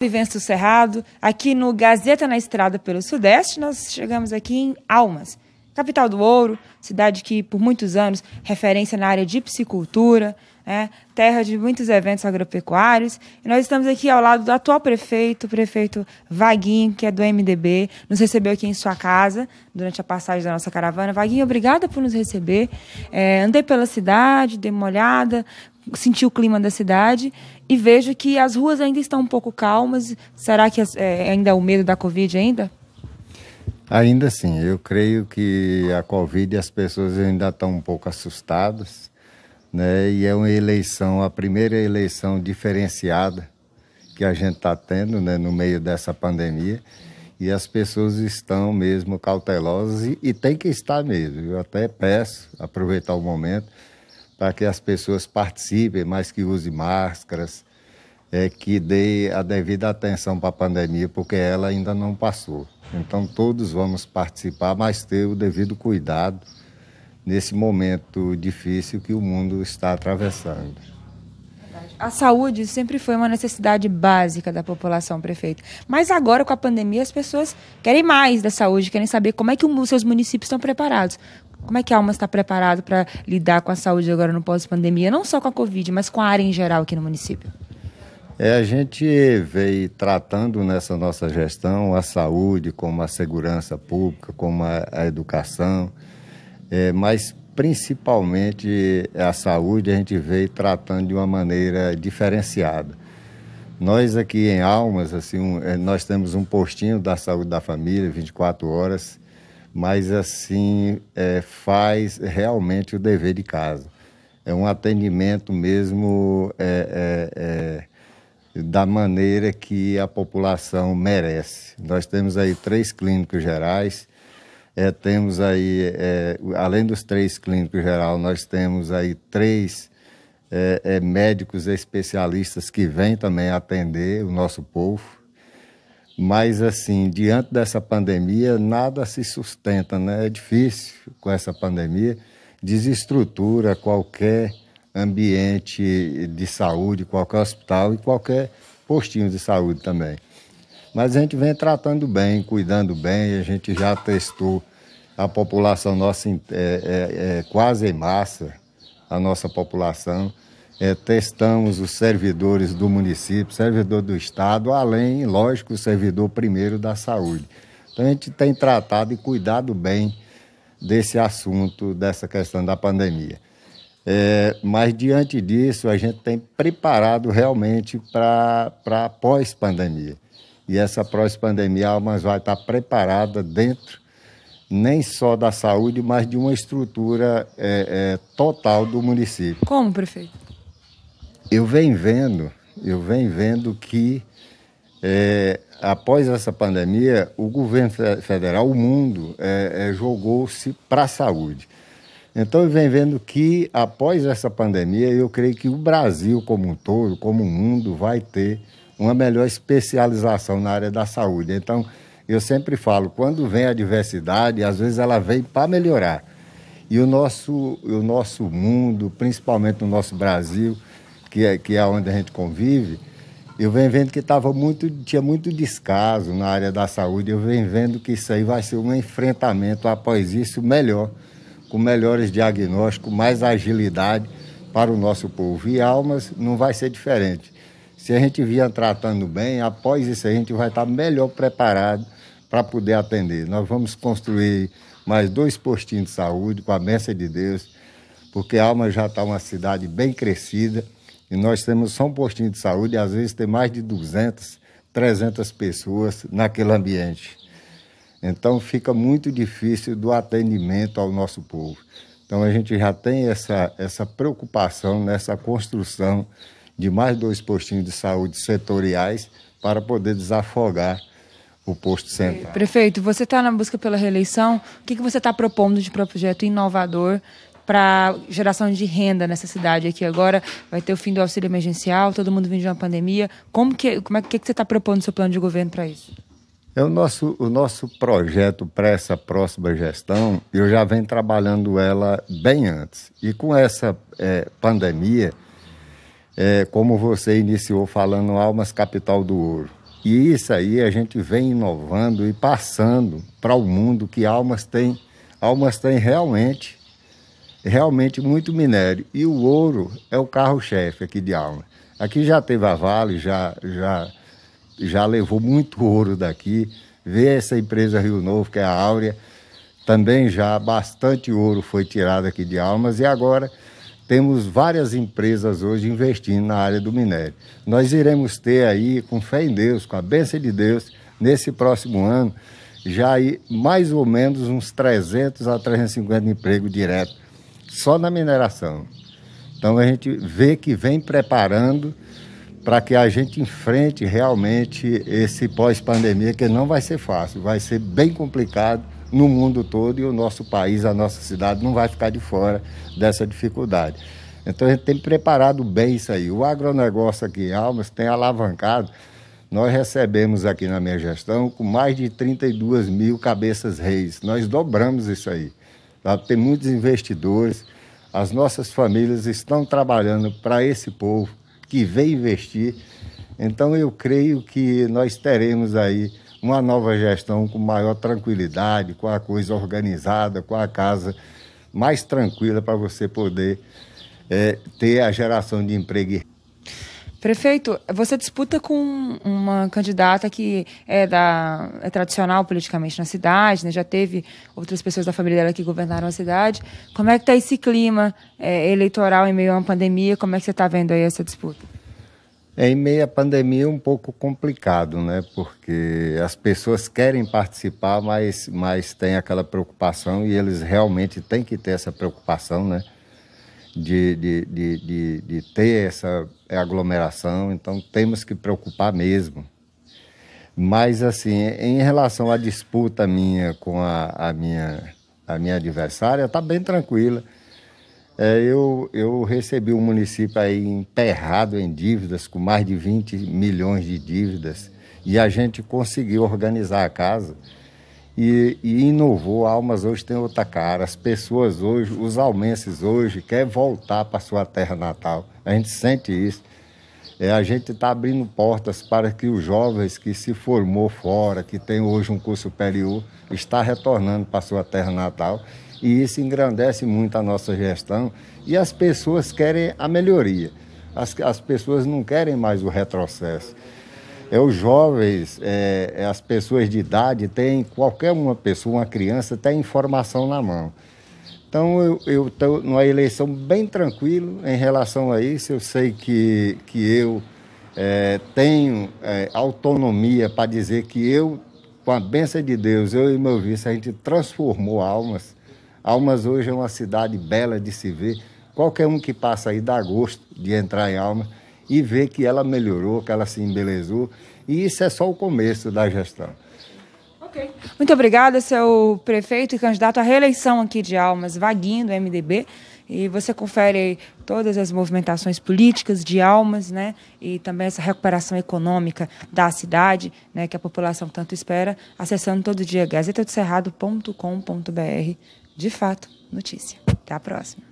do Cerrado, aqui no Gazeta na Estrada pelo Sudeste, nós chegamos aqui em Almas, capital do ouro, cidade que por muitos anos referência na área de piscicultura, né, terra de muitos eventos agropecuários. E nós estamos aqui ao lado do atual prefeito, o prefeito Vaguinho, que é do MDB, nos recebeu aqui em sua casa durante a passagem da nossa caravana. Vaguinho, obrigada por nos receber. É, andei pela cidade, dei uma olhada, sentir o clima da cidade e vejo que as ruas ainda estão um pouco calmas. Será que é, é, ainda é o medo da Covid ainda? Ainda sim, eu creio que a Covid as pessoas ainda estão um pouco assustadas, né? E é uma eleição, a primeira eleição diferenciada que a gente está tendo, né, no meio dessa pandemia e as pessoas estão mesmo cautelosas e, e, tem que estar mesmo. Eu até peço, aproveitar o momento, para que as pessoas participem, mas que usem máscaras, é, que dê a devida atenção para a pandemia, porque ela ainda não passou. Então todos vamos participar, mas ter o devido cuidado nesse momento difícil que o mundo está atravessando. A saúde sempre foi uma necessidade básica da população, prefeito. Mas agora, com a pandemia, as pessoas querem mais da saúde, querem saber como é que os seus municípios estão preparados. Como é que a Almas está preparado para lidar com a saúde agora no pós-pandemia, não só com a Covid, mas com a área em geral aqui no município? É, a gente veio tratando nessa nossa gestão a saúde, como a segurança pública, como a, a educação, é, mas principalmente a saúde a gente veio tratando de uma maneira diferenciada. Nós aqui em Almas, assim, um, é, nós temos um postinho da saúde da família, 24 horas, mas assim é, faz realmente o dever de casa. É um atendimento mesmo é, é, é da maneira que a população merece. Nós temos aí três clínicos gerais, é, temos aí, é, além dos três clínicos gerais, nós temos aí três médicos especialistas que vêm também atender o nosso povo. Mas, assim, diante dessa pandemia, nada se sustenta, né? É difícil com essa pandemia. Desestrutura qualquer ambiente de saúde, qualquer hospital e qualquer postinho de saúde também. Mas a gente vem tratando bem, cuidando bem, a gente já testou a população nossa é, é, é quase em massa, a nossa população é, testamos os servidores do município, servidor do Estado, além, lógico, o servidor primeiro da saúde. Então a gente tem tratado e cuidado bem desse assunto, dessa questão da pandemia. É, mas diante disso, a gente tem preparado realmente para a pós-pandemia. E essa pós-pandemia, a Almas vai estar preparada dentro nem só da saúde, mas de uma estrutura é, é, total do município. Como, prefeito? eu venho vendo, eu venho vendo que é, após essa pandemia, o governo federal, o mundo, é, é, jogou-se para a saúde. Então, eu venho vendo que após essa pandemia, eu creio que o Brasil como um todo, como o mundo, vai ter uma melhor especialização na área da saúde. Então, eu sempre falo, quando vem a diversidade, às vezes ela vem para melhorar. E o nosso, o nosso mundo, principalmente o nosso Brasil, que é, que é onde a gente convive, eu venho vendo que tava muito, tinha muito descaso na área da saúde. Eu venho vendo que isso aí vai ser um enfrentamento após isso melhor, com melhores diagnósticos, mais agilidade para o nosso povo. E Almas não vai ser diferente. Se a gente vier tratando bem, após isso a gente vai estar melhor preparado para poder atender. Nós vamos construir mais dois postinhos de saúde, com a benção de Deus, porque Almas já está uma cidade bem crescida e nós temos só um postinho de saúde, às vezes tem mais de 200, 300 pessoas naquele ambiente. Então fica muito difícil do atendimento ao nosso povo. Então a gente já tem essa, essa preocupação nessa construção de mais dois postinhos de saúde setoriais para poder desafogar o posto central. Prefeito, você está na busca pela reeleição. O que, que você está propondo de projeto inovador para geração de renda nessa cidade aqui agora. Vai ter o fim do auxílio emergencial, todo mundo vindo de uma pandemia. Como que, como é que, que você está propondo no seu plano de governo para isso? É o nosso, o nosso projeto para essa próxima gestão, eu já venho trabalhando ela bem antes. E com essa é, pandemia, é, como você iniciou falando, Almas Capital do Ouro. E isso aí a gente vem inovando e passando para o mundo que Almas tem. Almas tem realmente realmente muito minério. E o ouro é o carro-chefe aqui de Alma. Aqui já teve a Vale, já, já, já levou muito ouro daqui. Vê essa empresa Rio Novo, que é a Áurea, também já bastante ouro foi tirado aqui de Almas e agora temos várias empresas hoje investindo na área do minério. Nós iremos ter aí, com fé em Deus, com a bênção de Deus, nesse próximo ano, já aí mais ou menos uns 300 a 350 empregos diretos só na mineração. Então a gente vê que vem preparando para que a gente enfrente realmente esse pós-pandemia, que não vai ser fácil, vai ser bem complicado no mundo todo e o nosso país, a nossa cidade não vai ficar de fora dessa dificuldade. Então a gente tem preparado bem isso aí. O agronegócio aqui em Almas tem alavancado. Nós recebemos aqui na minha gestão com mais de 32 mil cabeças reis. Nós dobramos isso aí. Sabe? Tem muitos investidores. As nossas famílias estão trabalhando para esse povo que vem investir. Então, eu creio que nós teremos aí uma nova gestão com maior tranquilidade, com a coisa organizada, com a casa mais tranquila para você poder é, ter a geração de emprego Prefeito, você disputa com uma candidata que é, da, é tradicional politicamente na cidade, né? já teve outras pessoas da família dela que governaram a cidade. Como é que está esse clima é, eleitoral em meio a uma pandemia? Como é que você está vendo aí essa disputa? É, em meio à pandemia é um pouco complicado, né? Porque as pessoas querem participar, mas, mas tem aquela preocupação e eles realmente têm que ter essa preocupação, né? de, de, de, de, ter essa é, aglomeração, então temos que preocupar mesmo. Mas, assim, em relação à disputa minha com a, a minha, a minha adversária, está bem tranquila. É, eu, eu recebi um município aí emperrado em dívidas, com mais de 20 milhões de dívidas, e a gente conseguiu organizar a casa e, e, inovou. Almas hoje tem outra cara. As pessoas hoje, os almenses hoje, querem voltar para sua terra natal. A gente sente isso. É, a gente está abrindo portas para que os jovens que se formou fora, que tem hoje um curso superior, está retornando para sua terra natal. E isso engrandece muito a nossa gestão e as pessoas querem a melhoria. As, as pessoas não querem mais o retrocesso é os jovens, é, é, as pessoas de idade, tem qualquer uma pessoa, uma criança, tem informação na mão. Então eu estou numa eleição bem tranquilo em relação a isso. Eu sei que, que eu é, tenho é, autonomia para dizer que eu, com a benção de Deus, eu e meu vice, a gente transformou Almas. Almas hoje é uma cidade bela de se ver. Qualquer um que passa aí dá gosto de entrar em Almas e ver que ela melhorou, que ela se embelezou. E isso é só o começo da gestão. ok Muito obrigada, seu prefeito e candidato à reeleição aqui de Almas, Vaguinho, do MDB. E você confere todas as movimentações políticas de almas, né? E também essa recuperação econômica da cidade, né? Que a população tanto espera, acessando todo dia gazetadocerrado.com.br. De fato, notícia. Até a próxima.